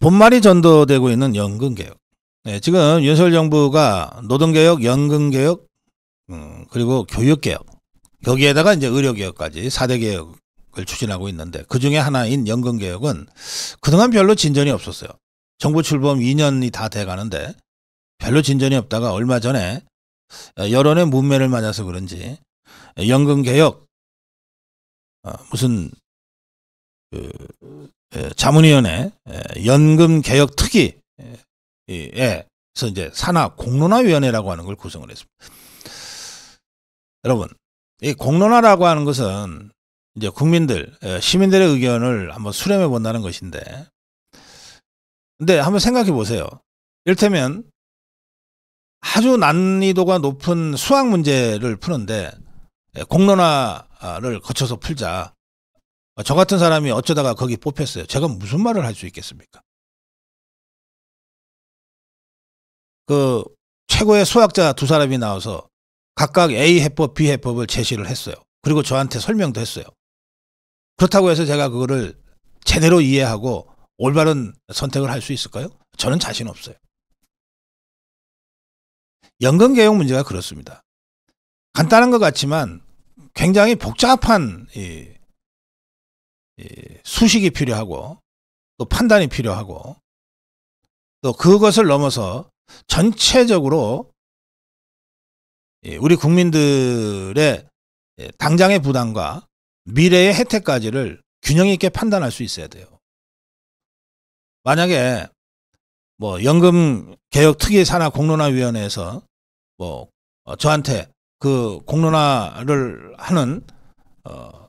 본말이 전도되고 있는 연금개혁. 네, 지금 윤석열 정부가 노동개혁, 연금개혁, 음, 그리고 교육개혁. 거기에다가 이제 의료개혁까지 4대 개혁을 추진하고 있는데 그 중에 하나인 연금개혁은 그동안 별로 진전이 없었어요. 정부 출범 2년이 다 돼가는데 별로 진전이 없다가 얼마 전에 여론의 문매를 맞아서 그런지 연금개혁, 어, 무슨 그 예, 자문위원회 예, 연금 개혁 특위에서 예, 이제 산하 공론화위원회라고 하는 걸 구성을 했습니다. 여러분, 이 공론화라고 하는 것은 이제 국민들, 시민들의 의견을 한번 수렴해 본다는 것인데, 근데 한번 생각해 보세요. 이를테면 아주 난이도가 높은 수학 문제를 푸는데 공론화를 거쳐서 풀자. 아, 저 같은 사람이 어쩌다가 거기 뽑혔어요. 제가 무슨 말을 할 수 있겠습니까? 그 최고의 수학자 두 사람이 나와서 각각 A 해법, B 해법을 제시를 했어요. 그리고 저한테 설명도 했어요. 그렇다고 해서 제가 그거를 제대로 이해하고 올바른 선택을 할 수 있을까요? 저는 자신 없어요. 연금 개혁 문제가 그렇습니다. 간단한 것 같지만 굉장히 복잡한 이 예, 수식이 필요하고 또 판단이 필요하고 또 그것을 넘어서 전체적으로 예, 우리 국민들의 예, 당장의 부담과 미래의 혜택까지를 균형 있게 판단할 수 있어야 돼요. 만약에 뭐 연금 개혁 특위 산하 공론화 위원회에서 뭐 저한테 그 공론화를 하는 어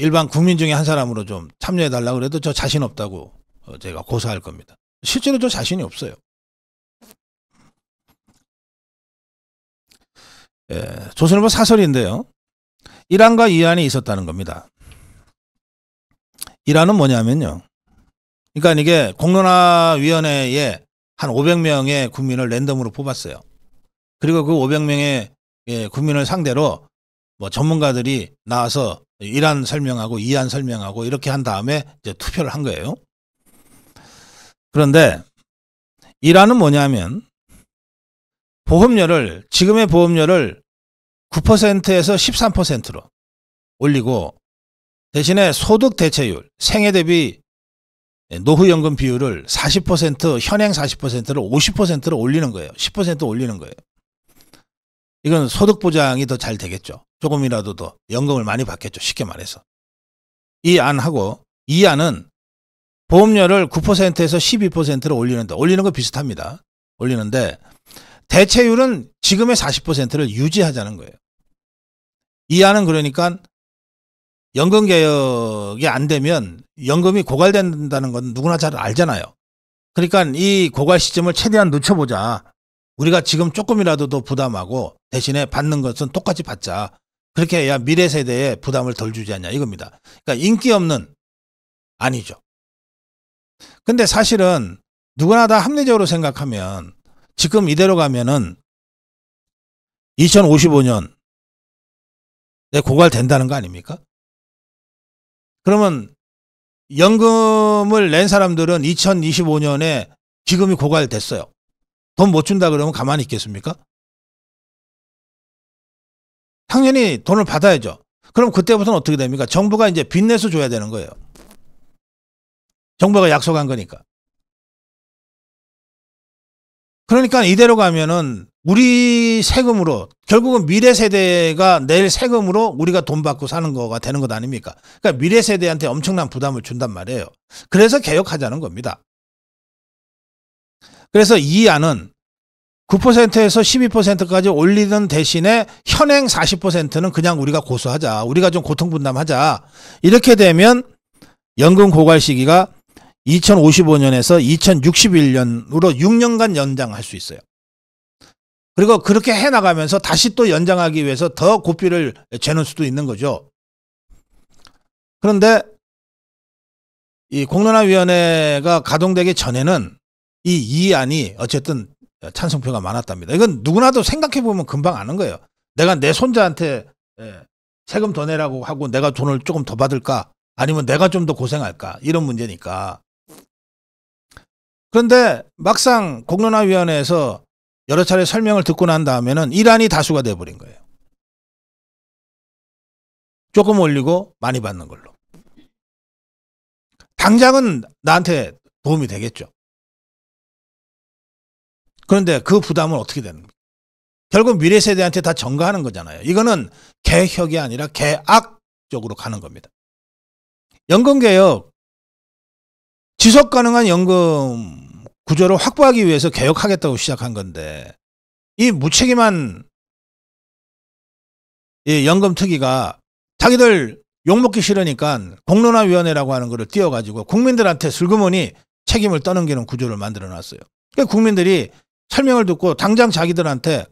일반 국민 중에 한 사람으로 좀 참여해 달라 그래도 저 자신 없다고 어, 제가 고소할 겁니다. 실제로 저 자신이 없어요. 예, 조선일보 사설인데요. 이란과 이란이 있었다는 겁니다. 이란은 뭐냐면요. 그러니까 이게 공론화위원회에 한 500명의 국민을 랜덤으로 뽑았어요. 그리고 그 500명의 예, 국민을 상대로 뭐 전문가들이 나와서 이란 설명하고 이안 설명하고 이렇게 한 다음에 이제 투표를 한 거예요. 그런데 이란은 뭐냐면 보험료를 지금의 보험료를 9%에서 13%로 올리고 대신에 소득 대체율 생애 대비 노후연금 비율을 40% 현행 40%를 50%로 올리는 거예요. 10% 올리는 거예요. 이건 소득 보장이 더 잘 되겠죠. 조금이라도 더 연금을 많이 받겠죠. 쉽게 말해서. 이 안하고 이 안은 보험료를 9%에서 12%로 올리는데 올리는 거 비슷합니다. 올리는데 대체율은 지금의 40%를 유지하자는 거예요. 이 안은 그러니까 연금 개혁이 안 되면 연금이 고갈된다는 건 누구나 잘 알잖아요. 그러니까 이 고갈 시점을 최대한 늦춰보자. 우리가 지금 조금이라도 더 부담하고 대신에 받는 것은 똑같이 받자. 그렇게 해야 미래 세대에 부담을 덜 주지 않냐 이겁니다. 그러니까 인기 없는 아니죠. 근데 사실은 누구나 다 합리적으로 생각하면 지금 이대로 가면은 2055년 내 고갈된다는 거 아닙니까? 그러면 연금을 낸 사람들은 2025년에 기금이 고갈됐어요. 돈못 준다 그러면 가만히 있겠습니까? 당연히 돈을 받아야죠. 그럼 그때부터는 어떻게 됩니까? 정부가 이제 빚내서 줘야 되는 거예요. 정부가 약속한 거니까. 그러니까 이대로 가면은 우리 세금으로 결국은 미래 세대가 낼 세금으로 우리가 돈 받고 사는 거가 되는 것 아닙니까? 그러니까 미래 세대한테 엄청난 부담을 준단 말이에요. 그래서 개혁하자는 겁니다. 그래서 이 안은 9%에서 12%까지 올리는 대신에 현행 40%는 그냥 우리가 고수하자. 우리가 좀 고통분담하자. 이렇게 되면 연금 고갈 시기가 2055년에서 2061년으로 6년간 연장할 수 있어요. 그리고 그렇게 해나가면서 다시 또 연장하기 위해서 더 고삐를 재는 수도 있는 거죠. 그런데 이 공론화위원회가 가동되기 전에는 이 이안이 어쨌든 찬성표가 많았답니다. 이건 누구나도 생각해 보면 금방 아는 거예요. 내가 내 손자한테 예, 세금 더 내라고 하고 내가 돈을 조금 더 받을까 아니면 내가 좀 더 고생할까 이런 문제니까. 그런데 막상 공론화위원회에서 여러 차례 설명을 듣고 난 다음에는 이란이 다수가 돼버린 거예요. 조금 올리고 많이 받는 걸로. 당장은 나한테 도움이 되겠죠. 그런데 그 부담은 어떻게 되는 거예요? 결국 미래 세대한테 다 전가하는 거잖아요. 이거는 개혁이 아니라 개악적으로 가는 겁니다. 연금개혁, 지속 가능한 연금 구조를 확보하기 위해서 개혁하겠다고 시작한 건데, 이 무책임한 이 연금 특위가 자기들 욕먹기 싫으니까 공론화위원회라고 하는 거를 띄워가지고 국민들한테 슬그머니 책임을 떠넘기는 구조를 만들어 놨어요. 그러니까 국민들이 설명을 듣고 당장 자기들한테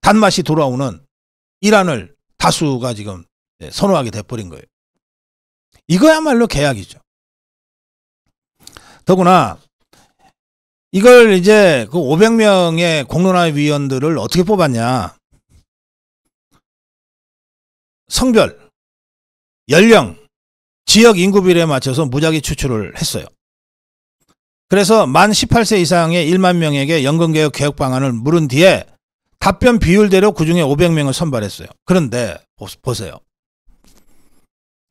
단맛이 돌아오는 이란을 다수가 지금 예, 선호하게 돼버린 거예요. 이거야말로 계약이죠. 더구나 이걸 이제 그 500명의 공론화 위원들을 어떻게 뽑았냐. 성별, 연령, 지역 인구비례에 맞춰서 무작위 추출을 했어요. 그래서 만 18세 이상의 1만 명에게 연금개혁 개혁 방안을 물은 뒤에 답변 비율대로 그 중에 500명을 선발했어요. 그런데 보세요.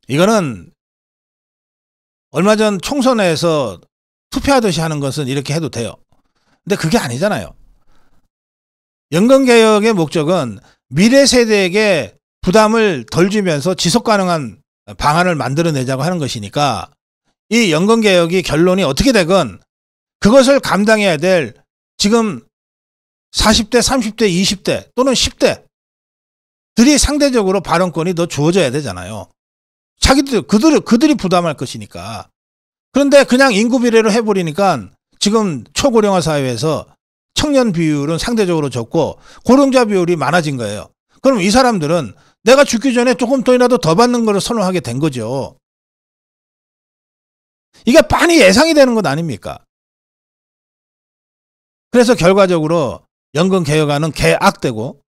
이거는 얼마 전 총선에서 투표하듯이 하는 것은 이렇게 해도 돼요. 근데 그게 아니잖아요. 연금개혁의 목적은 미래 세대에게 부담을 덜 주면서 지속 가능한 방안을 만들어내자고 하는 것이니까 이 연금개혁이 결론이 어떻게 되건 그것을 감당해야 될 지금 40대, 30대, 20대 또는 10대들이 상대적으로 발언권이 더 주어져야 되잖아요. 자기들, 그들, 그들이 부담할 것이니까. 그런데 그냥 인구 비례로 해버리니까 지금 초고령화 사회에서 청년 비율은 상대적으로 적고 고령자 비율이 많아진 거예요. 그럼 이 사람들은 내가 죽기 전에 조금 돈이라도 더 받는 걸을 선호하게 된 거죠. 이게 빤히 예상이 되는 것 아닙니까? 그래서 결과적으로 연금 개혁안은 개악되고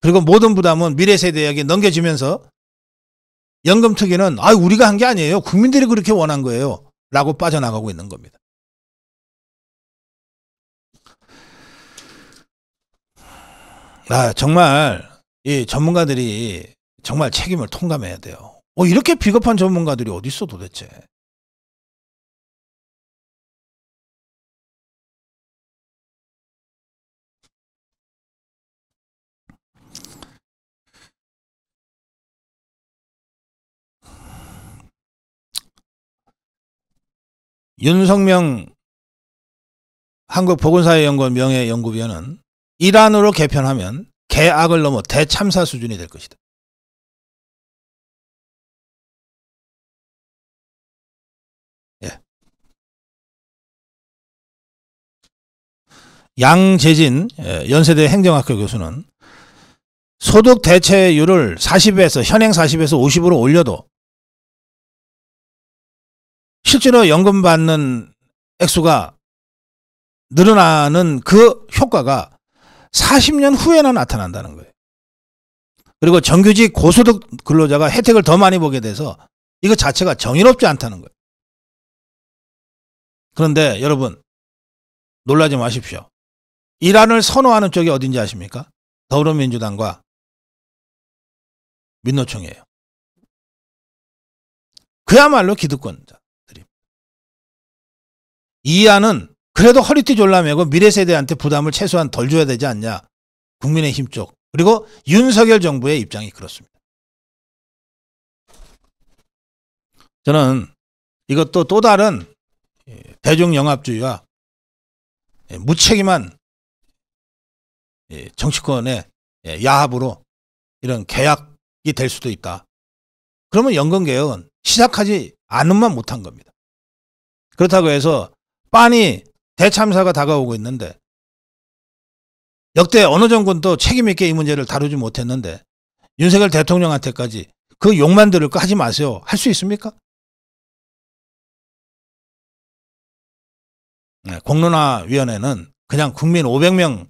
그리고 모든 부담은 미래 세대에게 넘겨지면서 연금 특위는 아 우리가 한 게 아니에요. 국민들이 그렇게 원한 거예요. 라고 빠져나가고 있는 겁니다. 아, 정말 이 전문가들이 정말 책임을 통감해야 돼요. 어, 이렇게 비겁한 전문가들이 어디 있어 도대체. 윤석명 한국보건사회연구원 명예연구위원은 이란으로 개편하면 개악을 넘어 대참사 수준이 될 것이다. 예. 양재진 예, 연세대 행정학교 교수는 소득 대체율을 40에서 현행 40에서 50으로 올려도 실제로 연금 받는 액수가 늘어나는 그 효과가 40년 후에나 나타난다는 거예요. 그리고 정규직 고소득 근로자가 혜택을 더 많이 보게 돼서 이거 자체가 정의롭지 않다는 거예요. 그런데 여러분 놀라지 마십시오. 이란을 선호하는 쪽이 어딘지 아십니까? 더불어민주당과 민노총이에요. 그야말로 기득권. 이안은 그래도 허리띠 졸라매고 미래 세대한테 부담을 최소한 덜 줘야 되지 않냐. 국민의힘 쪽. 그리고 윤석열 정부의 입장이 그렇습니다. 저는 이것도 또 다른 예, 대중영합주의와 예, 무책임한 예, 정치권의 야합으로 이런 계약이 될 수도 있다. 그러면 연금개혁은 시작하지 않은만 못한 겁니다. 그렇다고 해서 빤히 대참사가 다가오고 있는데 역대 어느 정권도 책임있게 이 문제를 다루지 못했는데 윤석열 대통령한테까지 그 욕만 들을 까 하지 마세요. 할 수 있습니까? 네, 공론화위원회는 그냥 국민 500명한테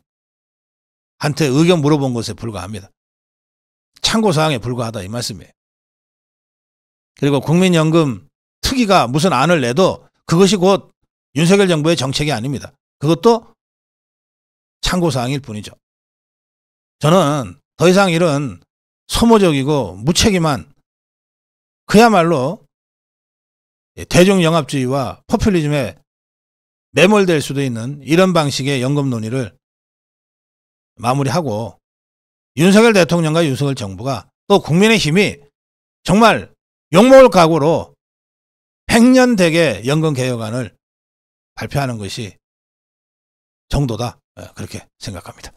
의견 물어본 것에 불과합니다. 참고사항에 불과하다 이 말씀이에요. 그리고 국민연금 특위가 무슨 안을 내도 그것이 곧 윤석열 정부의 정책이 아닙니다. 그것도 참고사항일 뿐이죠. 저는 더 이상 이런 소모적이고 무책임한 그야말로 예, 대중영합주의와 포퓰리즘에 매몰될 수도 있는 이런 방식의 연금 논의를 마무리하고 윤석열 대통령과 윤석열 정부가 또 국민의 힘이 정말 욕먹을 각오로 백년 대계 연금 개혁안을 발표하는 것이 정도다. 예, 그렇게 생각합니다.